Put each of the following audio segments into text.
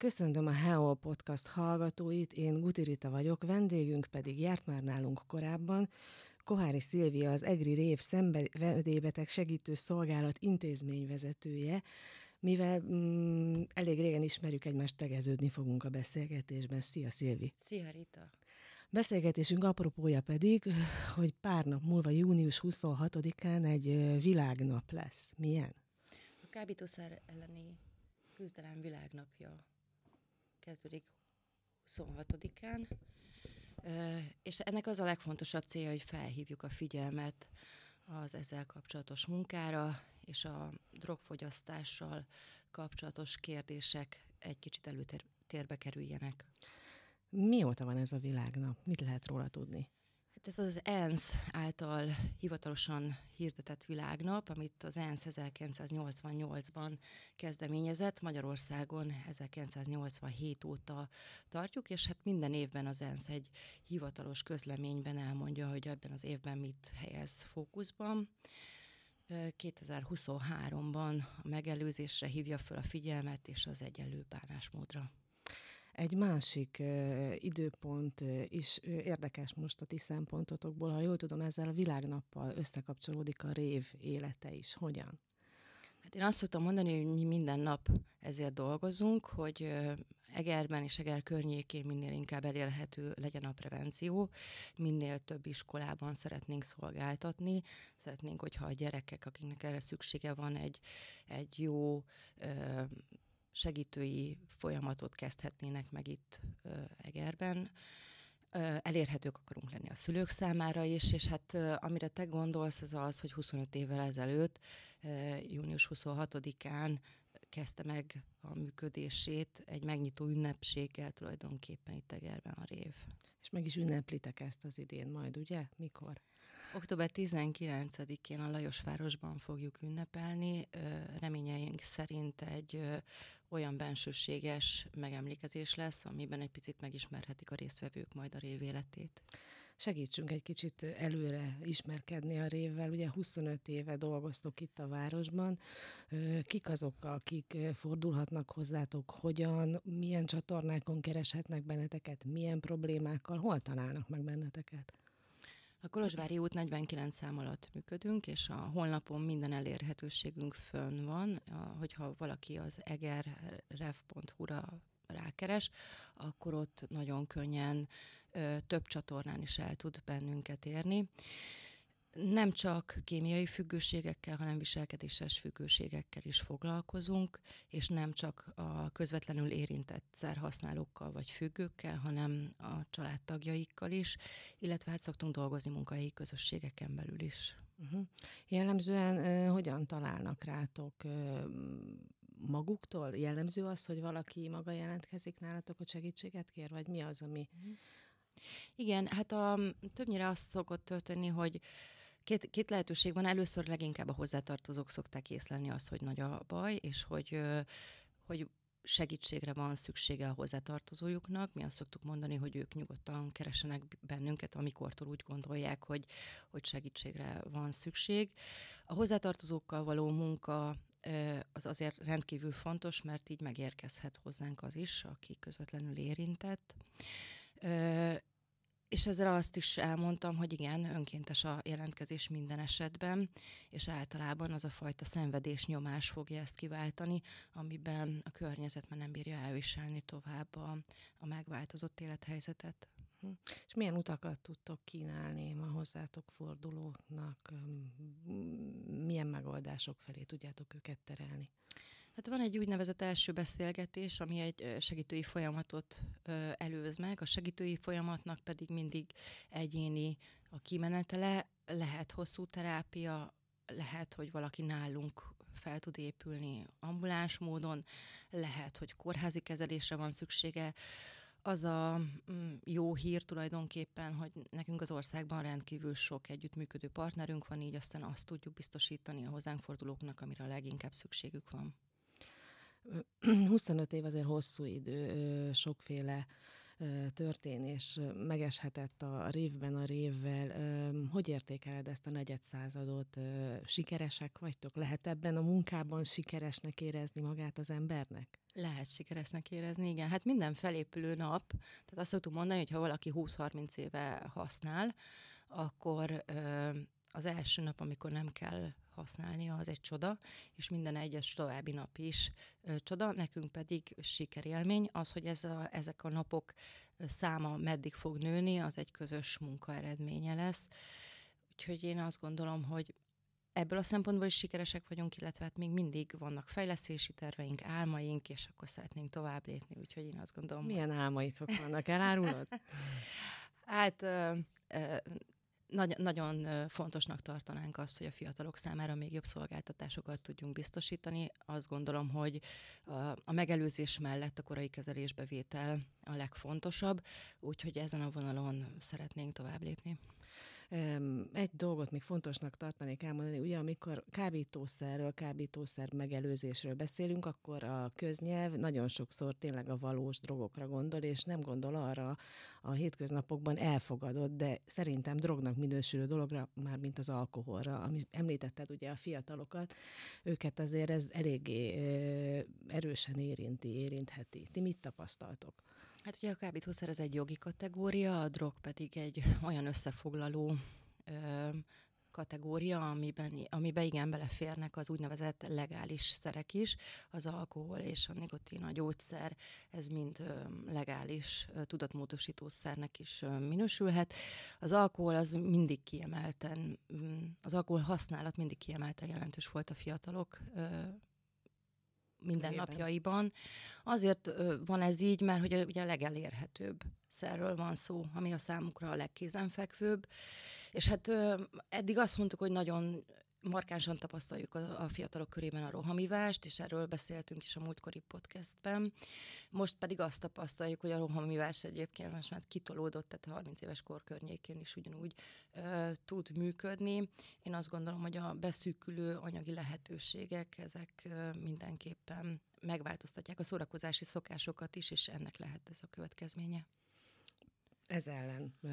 Köszöntöm a HEO Podcast hallgatóit, én Gutirita vagyok, vendégünk pedig járt már nálunk korábban, Kohári Szilvia az EGRI Rév szenvedélybeteg segítő szolgálat intézményvezetője, mivel mm, elég régen ismerjük egymást, tegeződni fogunk a beszélgetésben. Szia, Szilvi! Szia, Rita! Beszélgetésünk apropója pedig, hogy pár nap múlva, június 26-án egy világnap lesz. Milyen? A kábítószer elleni küzdelem világnapja kezdődik 26-án, és ennek az a legfontosabb célja, hogy felhívjuk a figyelmet az ezzel kapcsolatos munkára, és a drogfogyasztással kapcsolatos kérdések egy kicsit előtérbe kerüljenek. Mióta van ez a világnap? Mit lehet róla tudni? Hát ez az ENSZ által hivatalosan hirdetett világnap, amit az ENSZ 1988-ban kezdeményezett, Magyarországon 1987 óta tartjuk, és hát minden évben az ENSZ egy hivatalos közleményben elmondja, hogy ebben az évben mit helyez fókuszban. 2023-ban a megelőzésre hívja föl a figyelmet és az egyenlő bánásmódra. Egy másik ö, időpont ö, is ö, érdekes most a ti szempontotokból, ha jól tudom, ezzel a világnappal összekapcsolódik a rév élete is. Hogyan? Hát én azt szoktam mondani, hogy mi minden nap ezért dolgozunk, hogy Egerben és Eger környékén minél inkább elérhető legyen a prevenció, minél több iskolában szeretnénk szolgáltatni, szeretnénk, hogyha a gyerekek, akiknek erre szüksége van, egy, egy jó segítői folyamatot kezdhetnének meg itt Egerben. Elérhetők akarunk lenni a szülők számára is, és hát amire te gondolsz, az az, hogy 25 évvel ezelőtt, június 26-án kezdte meg a működését egy megnyitó ünnepséggel tulajdonképpen itt Egerben a rév. És meg is ünneplitek ezt az idén majd, ugye? Mikor? Október 19-én a Lajosvárosban fogjuk ünnepelni. Reményeink szerint egy olyan bensőséges megemlékezés lesz, amiben egy picit megismerhetik a résztvevők majd a rév életét. Segítsünk egy kicsit előre ismerkedni a révvel. Ugye 25 éve dolgoztok itt a városban. Kik azok, akik fordulhatnak hozzátok, hogyan, milyen csatornákon kereshetnek benneteket, milyen problémákkal, hol találnak meg benneteket? A Kolozsvári út 49 szám alatt működünk, és a honlapon minden elérhetőségünk fönn van. Hogyha valaki az egerref.hu-ra rákeres, akkor ott nagyon könnyen több csatornán is el tud bennünket érni nem csak kémiai függőségekkel, hanem viselkedéses függőségekkel is foglalkozunk, és nem csak a közvetlenül érintett szerhasználókkal vagy függőkkel, hanem a családtagjaikkal is, illetve hát szoktunk dolgozni munkai közösségeken belül is. Uh-huh. Jellemzően uh, hogyan találnak rátok uh, maguktól? Jellemző az, hogy valaki maga jelentkezik nálatok, hogy segítséget kér, vagy mi az, ami... Uh-huh. Igen, hát a, többnyire azt szokott történni, hogy két, két lehetőség van. Először leginkább a hozzátartozók szokták észlelni azt, hogy nagy a baj, és hogy, hogy segítségre van szüksége a hozzátartozójuknak. Mi azt szoktuk mondani, hogy ők nyugodtan keresenek bennünket, amikortól úgy gondolják, hogy, hogy segítségre van szükség. A hozzátartozókkal való munka az azért rendkívül fontos, mert így megérkezhet hozzánk az is, aki közvetlenül érintett és ezzel azt is elmondtam, hogy igen, önkéntes a jelentkezés minden esetben, és általában az a fajta szenvedés nyomás fogja ezt kiváltani, amiben a környezet már nem bírja elviselni tovább a, a megváltozott élethelyzetet. Hm. És milyen utakat tudtok kínálni a hozzátok fordulóknak? Hm, milyen megoldások felé tudjátok őket terelni? Hát van egy úgynevezett első beszélgetés, ami egy segítői folyamatot előz meg. A segítői folyamatnak pedig mindig egyéni a kimenetele, lehet hosszú terápia, lehet, hogy valaki nálunk fel tud épülni ambuláns módon, lehet, hogy kórházi kezelésre van szüksége. Az a mm, jó hír tulajdonképpen, hogy nekünk az országban rendkívül sok együttműködő partnerünk van, így aztán azt tudjuk biztosítani a hozzánk fordulóknak, amire a leginkább szükségük van. 25 év azért hosszú idő, sokféle történés megeshetett a révben, a révvel. Hogy értékeled ezt a negyed századot? Sikeresek vagytok? Lehet ebben a munkában sikeresnek érezni magát az embernek? Lehet sikeresnek érezni, igen. Hát minden felépülő nap, tehát azt szoktuk mondani, hogy ha valaki 20-30 éve használ, akkor az első nap, amikor nem kell használnia, az egy csoda, és minden egyes további nap is ö, csoda. Nekünk pedig sikerélmény az, hogy ez a, ezek a napok száma meddig fog nőni, az egy közös munka eredménye lesz. Úgyhogy én azt gondolom, hogy ebből a szempontból is sikeresek vagyunk, illetve hát még mindig vannak fejlesztési terveink, álmaink, és akkor szeretnénk tovább lépni, úgyhogy én azt gondolom. Milyen hogy... álmaitok vannak, elárulod? hát ö, ö, nagy, nagyon fontosnak tartanánk azt, hogy a fiatalok számára még jobb szolgáltatásokat tudjunk biztosítani. Azt gondolom, hogy a megelőzés mellett a korai kezelésbevétel a legfontosabb, úgyhogy ezen a vonalon szeretnénk tovább lépni. Egy dolgot még fontosnak tartanék elmondani, ugye amikor kábítószerről, kábítószer megelőzésről beszélünk, akkor a köznyelv nagyon sokszor tényleg a valós drogokra gondol, és nem gondol arra a hétköznapokban elfogadott, de szerintem drognak minősülő dologra, már mint az alkoholra, ami említetted ugye a fiatalokat, őket azért ez eléggé erősen érinti, érintheti. Ti mit tapasztaltok? Hát ugye a kábítószer az egy jogi kategória, a drog pedig egy olyan összefoglaló ö, kategória, amiben, amiben igen beleférnek az úgynevezett legális szerek is, az alkohol és a nikotin, a gyógyszer, ez mind legális tudatmódosító szernek is minősülhet. Az alkohol az mindig kiemelten, mm, az alkohol használat mindig kiemelten jelentős volt a fiatalok mindennapjaiban. Azért van ez így, mert hogy ugye a legelérhetőbb szerről van szó, ami a számukra a legkézenfekvőbb. És hát eddig azt mondtuk, hogy nagyon markánsan tapasztaljuk a, a fiatalok körében a rohamivást, és erről beszéltünk is a múltkori podcastben. Most pedig azt tapasztaljuk, hogy a rohamivás egyébként most már kitolódott, tehát 30 éves kor környékén is ugyanúgy ö, tud működni. Én azt gondolom, hogy a beszűkülő anyagi lehetőségek, ezek ö, mindenképpen megváltoztatják a szórakozási szokásokat is, és ennek lehet ez a következménye ez ellen ö,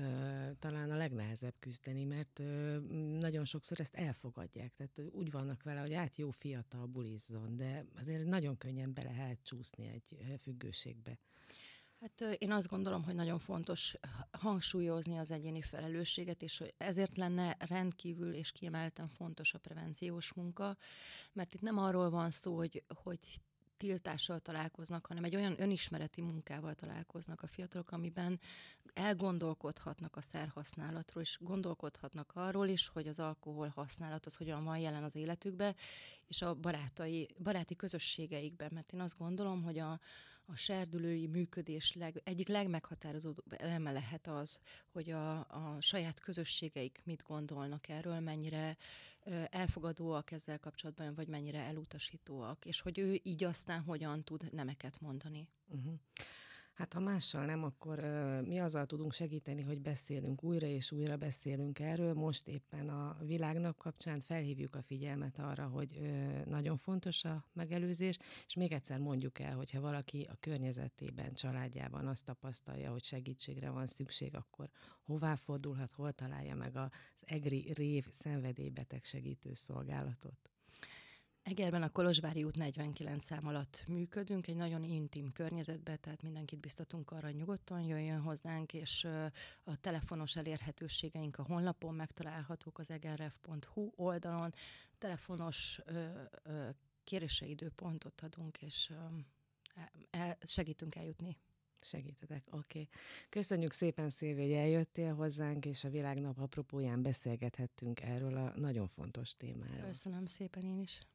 talán a legnehezebb küzdeni, mert ö, nagyon sokszor ezt elfogadják. Tehát úgy vannak vele, hogy át jó fiatal bulizzon, de azért nagyon könnyen bele lehet csúszni egy függőségbe. Hát én azt gondolom, hogy nagyon fontos hangsúlyozni az egyéni felelősséget, és hogy ezért lenne rendkívül és kiemelten fontos a prevenciós munka, mert itt nem arról van szó, hogy, hogy tiltással találkoznak, hanem egy olyan önismereti munkával találkoznak a fiatalok, amiben elgondolkodhatnak a szerhasználatról, és gondolkodhatnak arról is, hogy az alkohol használat az hogyan van jelen az életükbe, és a barátai, baráti közösségeikben. Mert én azt gondolom, hogy a, a serdülői működés leg, egyik legmeghatározóbb eleme lehet az, hogy a, a saját közösségeik mit gondolnak erről, mennyire elfogadóak ezzel kapcsolatban, vagy mennyire elutasítóak, és hogy ő így aztán hogyan tud nemeket mondani. Uh-huh. Hát ha mással nem, akkor ö, mi azzal tudunk segíteni, hogy beszélünk újra és újra beszélünk erről. Most éppen a világnap kapcsán felhívjuk a figyelmet arra, hogy ö, nagyon fontos a megelőzés, és még egyszer mondjuk el, hogyha valaki a környezetében, családjában azt tapasztalja, hogy segítségre van szükség, akkor hová fordulhat, hol találja meg az EGRI rév szenvedélybeteg segítő szolgálatot. Egerben a Kolozsvári út 49 szám alatt működünk, egy nagyon intim környezetben, tehát mindenkit biztatunk arra, hogy nyugodtan jöjjön hozzánk, és a telefonos elérhetőségeink a honlapon megtalálhatók az egerref.hu oldalon, telefonos kéréseidőpontot adunk, és e, e, segítünk eljutni Segítetek, oké. Okay. Köszönjük szépen, Szilvi, hogy eljöttél hozzánk, és a Világnap apropóján beszélgethettünk erről a nagyon fontos témáról. Köszönöm szépen én is.